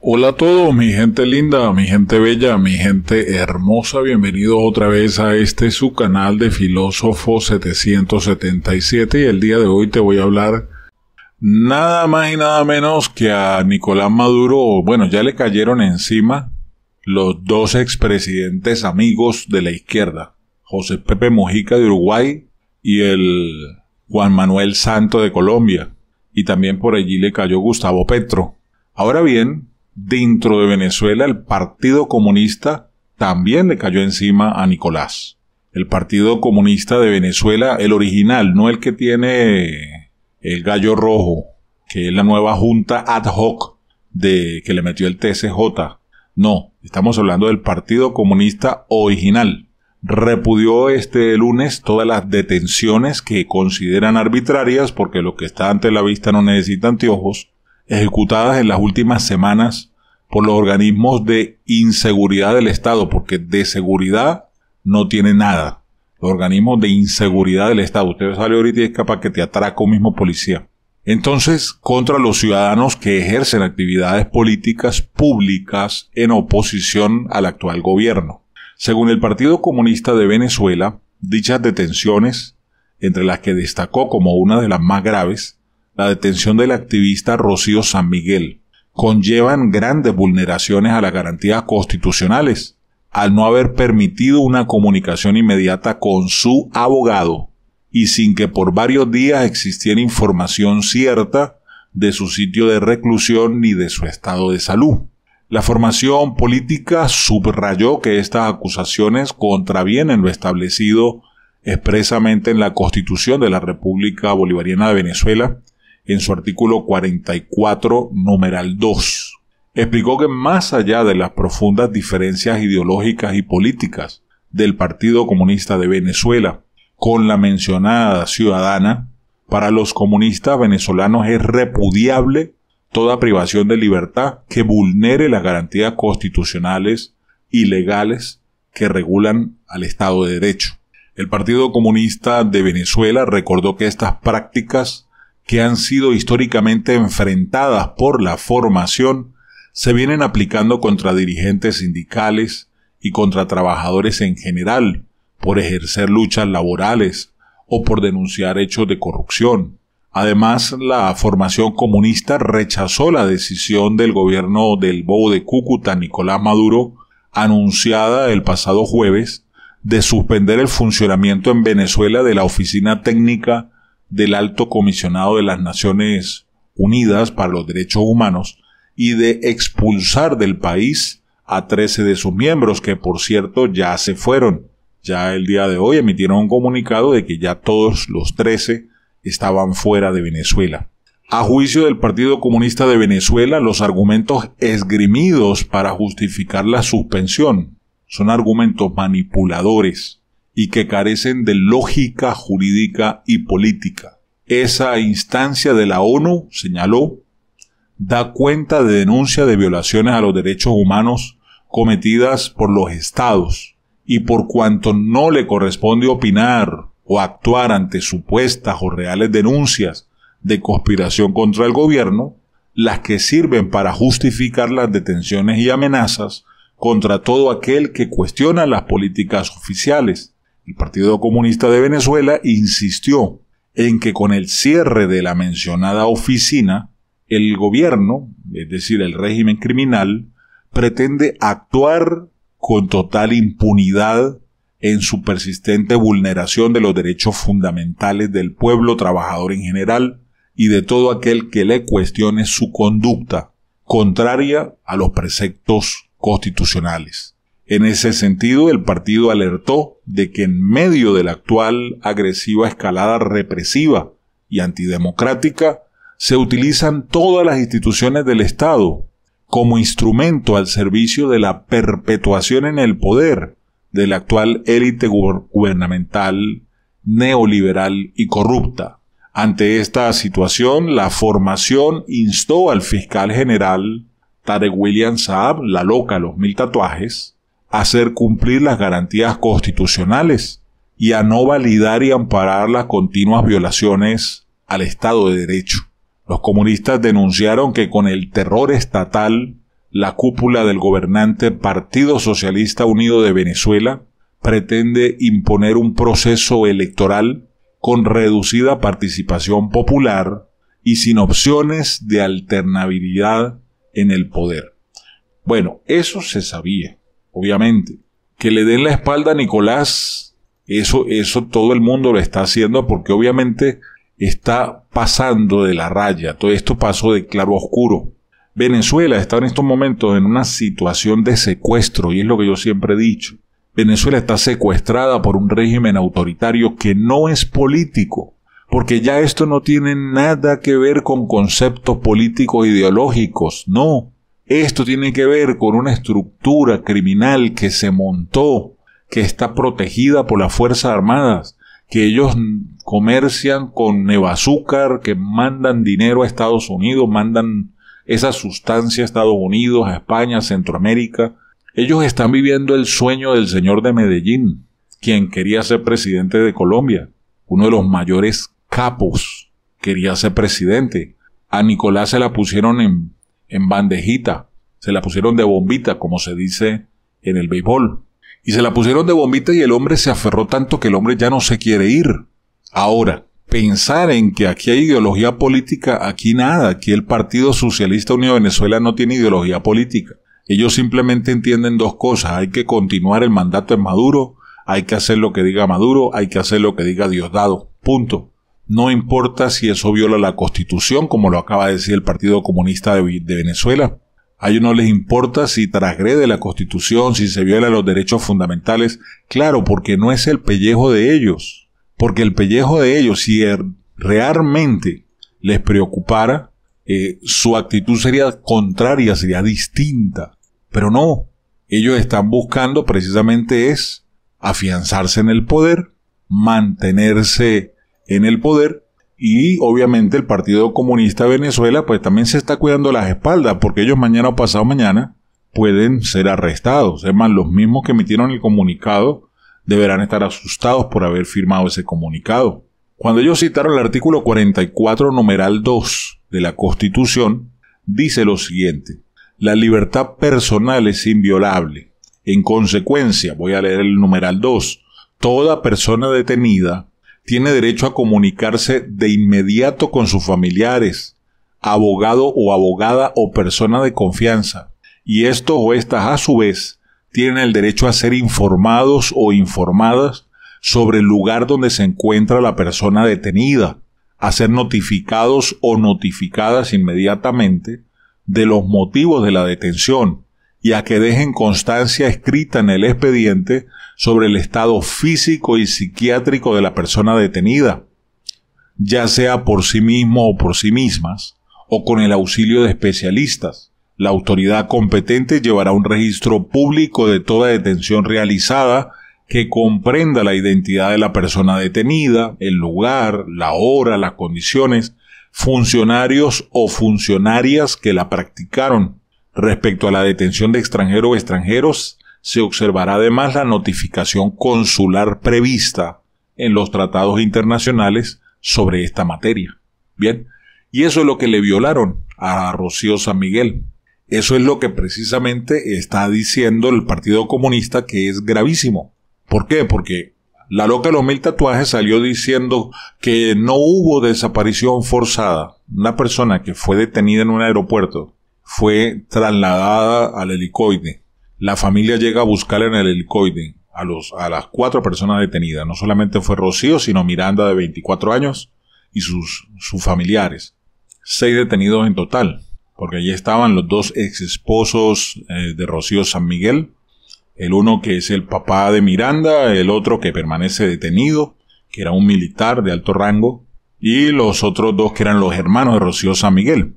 Hola a todos, mi gente linda, mi gente bella, mi gente hermosa, bienvenidos otra vez a este su canal de Filósofo 777 y el día de hoy te voy a hablar nada más y nada menos que a Nicolás Maduro, bueno, ya le cayeron encima los dos expresidentes amigos de la izquierda, José Pepe Mojica de Uruguay y el Juan Manuel Santo de Colombia, y también por allí le cayó Gustavo Petro. Ahora bien, dentro de Venezuela el Partido Comunista también le cayó encima a Nicolás. El Partido Comunista de Venezuela, el original, no el que tiene eh, el gallo rojo, que es la nueva junta ad hoc de, que le metió el TSJ. No, estamos hablando del Partido Comunista original. Repudió este lunes todas las detenciones que consideran arbitrarias porque lo que está ante la vista no necesita anteojos ejecutadas en las últimas semanas por los organismos de inseguridad del Estado, porque de seguridad no tiene nada. Los organismos de inseguridad del Estado. Usted sale ahorita y es capaz que te atraca un mismo policía. Entonces, contra los ciudadanos que ejercen actividades políticas públicas en oposición al actual gobierno. Según el Partido Comunista de Venezuela, dichas detenciones, entre las que destacó como una de las más graves, la detención del activista Rocío San Miguel conllevan grandes vulneraciones a las garantías constitucionales, al no haber permitido una comunicación inmediata con su abogado y sin que por varios días existiera información cierta de su sitio de reclusión ni de su estado de salud. La formación política subrayó que estas acusaciones contravienen lo establecido expresamente en la Constitución de la República Bolivariana de Venezuela en su artículo 44, numeral 2. Explicó que más allá de las profundas diferencias ideológicas y políticas del Partido Comunista de Venezuela con la mencionada ciudadana, para los comunistas venezolanos es repudiable toda privación de libertad que vulnere las garantías constitucionales y legales que regulan al Estado de Derecho. El Partido Comunista de Venezuela recordó que estas prácticas que han sido históricamente enfrentadas por la formación se vienen aplicando contra dirigentes sindicales y contra trabajadores en general por ejercer luchas laborales o por denunciar hechos de corrupción. Además, la formación comunista rechazó la decisión del gobierno del Bobo de Cúcuta, Nicolás Maduro, anunciada el pasado jueves, de suspender el funcionamiento en Venezuela de la Oficina Técnica del Alto Comisionado de las Naciones Unidas para los Derechos Humanos y de expulsar del país a 13 de sus miembros, que por cierto ya se fueron. Ya el día de hoy emitieron un comunicado de que ya todos los 13 estaban fuera de Venezuela. A juicio del Partido Comunista de Venezuela, los argumentos esgrimidos para justificar la suspensión son argumentos manipuladores, y que carecen de lógica jurídica y política. Esa instancia de la ONU, señaló, da cuenta de denuncia de violaciones a los derechos humanos cometidas por los estados y por cuanto no le corresponde opinar o actuar ante supuestas o reales denuncias de conspiración contra el gobierno, las que sirven para justificar las detenciones y amenazas contra todo aquel que cuestiona las políticas oficiales el Partido Comunista de Venezuela insistió en que con el cierre de la mencionada oficina, el gobierno, es decir, el régimen criminal, pretende actuar con total impunidad en su persistente vulneración de los derechos fundamentales del pueblo trabajador en general y de todo aquel que le cuestione su conducta, contraria a los preceptos constitucionales. En ese sentido, el partido alertó de que en medio de la actual agresiva escalada represiva y antidemocrática, se utilizan todas las instituciones del Estado como instrumento al servicio de la perpetuación en el poder de la actual élite gubernamental neoliberal y corrupta. Ante esta situación, la formación instó al fiscal general Tarek William Saab, la loca, los mil tatuajes, hacer cumplir las garantías constitucionales y a no validar y amparar las continuas violaciones al Estado de Derecho. Los comunistas denunciaron que con el terror estatal, la cúpula del gobernante Partido Socialista Unido de Venezuela pretende imponer un proceso electoral con reducida participación popular y sin opciones de alternabilidad en el poder. Bueno, eso se sabía obviamente. Que le den la espalda a Nicolás, eso, eso todo el mundo lo está haciendo porque obviamente está pasando de la raya. Todo esto pasó de claro a oscuro. Venezuela está en estos momentos en una situación de secuestro y es lo que yo siempre he dicho. Venezuela está secuestrada por un régimen autoritario que no es político, porque ya esto no tiene nada que ver con conceptos políticos ideológicos, no. Esto tiene que ver con una estructura criminal que se montó, que está protegida por las Fuerzas Armadas, que ellos comercian con nevazúcar, que mandan dinero a Estados Unidos, mandan esa sustancia a Estados Unidos, a España, a Centroamérica. Ellos están viviendo el sueño del señor de Medellín, quien quería ser presidente de Colombia. Uno de los mayores capos quería ser presidente. A Nicolás se la pusieron en en bandejita, se la pusieron de bombita, como se dice en el béisbol. Y se la pusieron de bombita y el hombre se aferró tanto que el hombre ya no se quiere ir. Ahora, pensar en que aquí hay ideología política, aquí nada, aquí el Partido Socialista Unido de Venezuela no tiene ideología política. Ellos simplemente entienden dos cosas, hay que continuar el mandato de Maduro, hay que hacer lo que diga Maduro, hay que hacer lo que diga Diosdado, punto. No importa si eso viola la constitución, como lo acaba de decir el Partido Comunista de, Venezuela. A ellos no les importa si trasgrede la constitución, si se viola los derechos fundamentales. Claro, porque no es el pellejo de ellos. Porque el pellejo de ellos, si er, realmente les preocupara, eh, su actitud sería contraria, sería distinta. Pero no, ellos están buscando precisamente es afianzarse en el poder, mantenerse en el poder y obviamente el Partido Comunista de Venezuela pues también se está cuidando las espaldas porque ellos mañana o pasado mañana pueden ser arrestados. Es más, los mismos que emitieron el comunicado deberán estar asustados por haber firmado ese comunicado. Cuando ellos citaron el artículo 44, numeral 2 de la Constitución, dice lo siguiente, la libertad personal es inviolable. En consecuencia, voy a leer el numeral 2, toda persona detenida tiene derecho a comunicarse de inmediato con sus familiares, abogado o abogada o persona de confianza, y estos o estas a su vez tienen el derecho a ser informados o informadas sobre el lugar donde se encuentra la persona detenida, a ser notificados o notificadas inmediatamente de los motivos de la detención, y a que dejen constancia escrita en el expediente sobre el estado físico y psiquiátrico de la persona detenida, ya sea por sí mismo o por sí mismas, o con el auxilio de especialistas. La autoridad competente llevará un registro público de toda detención realizada que comprenda la identidad de la persona detenida, el lugar, la hora, las condiciones, funcionarios o funcionarias que la practicaron, Respecto a la detención de extranjeros o extranjeros, se observará además la notificación consular prevista en los tratados internacionales sobre esta materia. Bien, y eso es lo que le violaron a Rocío San Miguel. Eso es lo que precisamente está diciendo el Partido Comunista que es gravísimo. ¿Por qué? Porque la loca de los mil tatuajes salió diciendo que no hubo desaparición forzada. Una persona que fue detenida en un aeropuerto fue trasladada al helicoide. La familia llega a buscarla en el helicoide a, los, a las cuatro personas detenidas. No solamente fue Rocío, sino Miranda de 24 años y sus, sus familiares. Seis detenidos en total, porque allí estaban los dos ex esposos eh, de Rocío San Miguel, el uno que es el papá de Miranda, el otro que permanece detenido, que era un militar de alto rango, y los otros dos que eran los hermanos de Rocío San Miguel.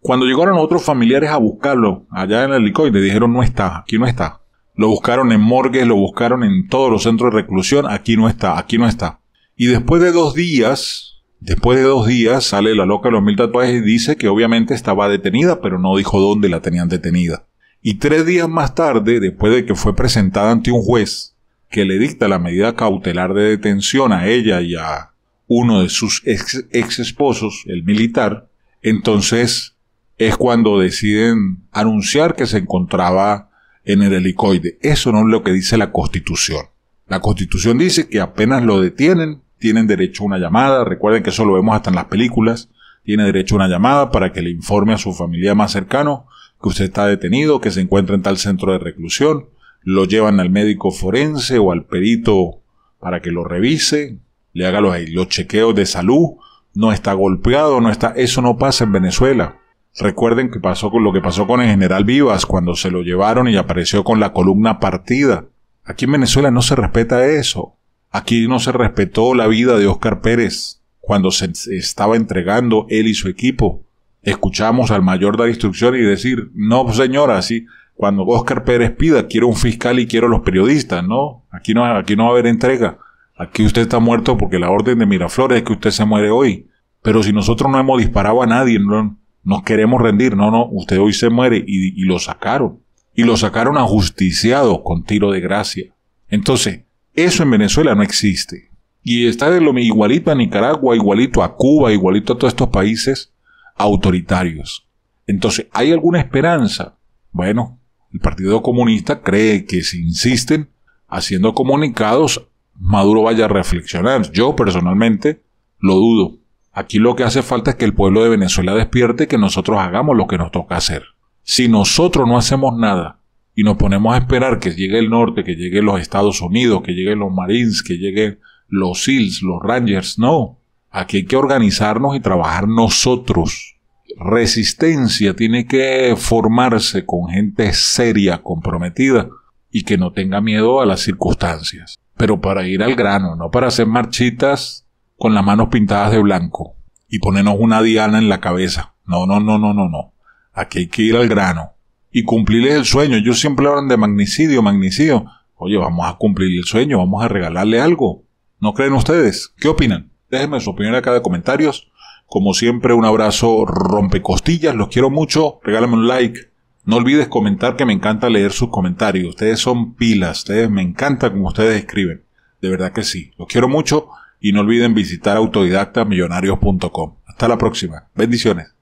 Cuando llegaron otros familiares a buscarlo allá en el le dijeron no está, aquí no está. Lo buscaron en morgues, lo buscaron en todos los centros de reclusión, aquí no está, aquí no está. Y después de dos días, después de dos días sale la loca de los mil tatuajes y dice que obviamente estaba detenida, pero no dijo dónde la tenían detenida. Y tres días más tarde, después de que fue presentada ante un juez que le dicta la medida cautelar de detención a ella y a uno de sus ex esposos, el militar, entonces es cuando deciden anunciar que se encontraba en el helicoide. Eso no es lo que dice la Constitución. La Constitución dice que apenas lo detienen, tienen derecho a una llamada. Recuerden que eso lo vemos hasta en las películas. Tiene derecho a una llamada para que le informe a su familia más cercano que usted está detenido, que se encuentra en tal centro de reclusión. Lo llevan al médico forense o al perito para que lo revise, le haga los, los chequeos de salud. No está golpeado, no está. Eso no pasa en Venezuela. Recuerden que pasó con lo que pasó con el general Vivas cuando se lo llevaron y apareció con la columna partida. Aquí en Venezuela no se respeta eso. Aquí no se respetó la vida de Óscar Pérez cuando se estaba entregando él y su equipo. Escuchamos al mayor dar instrucción y decir, no señora, así cuando Óscar Pérez pida, quiero un fiscal y quiero los periodistas, no, aquí no, aquí no va a haber entrega. Aquí usted está muerto porque la orden de Miraflores es que usted se muere hoy. Pero si nosotros no hemos disparado a nadie, no, nos queremos rendir. No, no, usted hoy se muere y, lo sacaron. Y lo sacaron ajusticiado con tiro de gracia. Entonces, eso en Venezuela no existe. Y está de lo igualito a Nicaragua, igualito a Cuba, igualito a todos estos países autoritarios. Entonces, ¿hay alguna esperanza? Bueno, el Partido Comunista cree que si insisten haciendo comunicados, Maduro vaya a reflexionar. Yo personalmente lo dudo. Aquí lo que hace falta es que el pueblo de Venezuela despierte y que nosotros hagamos lo que nos toca hacer. Si nosotros no hacemos nada y nos ponemos a esperar que llegue el norte, que lleguen los Estados Unidos, que lleguen los Marines, que lleguen los SEALs, los Rangers, no. Aquí hay que organizarnos y trabajar nosotros. Resistencia tiene que formarse con gente seria, comprometida y que no tenga miedo a las circunstancias. Pero para ir al grano, no para hacer marchitas con las manos pintadas de blanco y ponernos una diana en la cabeza. No, no, no, no, no, no. Aquí hay que ir al grano y cumplirles el sueño. Yo siempre hablan de magnicidio, magnicidio. Oye, vamos a cumplir el sueño, vamos a regalarle algo. ¿No creen ustedes? ¿Qué opinan? Déjenme su opinión acá de comentarios. Como siempre, un abrazo rompecostillas, los quiero mucho, regálame un like. No olvides comentar que me encanta leer sus comentarios. Ustedes son pilas, ustedes me encanta como ustedes escriben. De verdad que sí. Los quiero mucho y no olviden visitar autodidactamillonarios.com. Hasta la próxima. Bendiciones.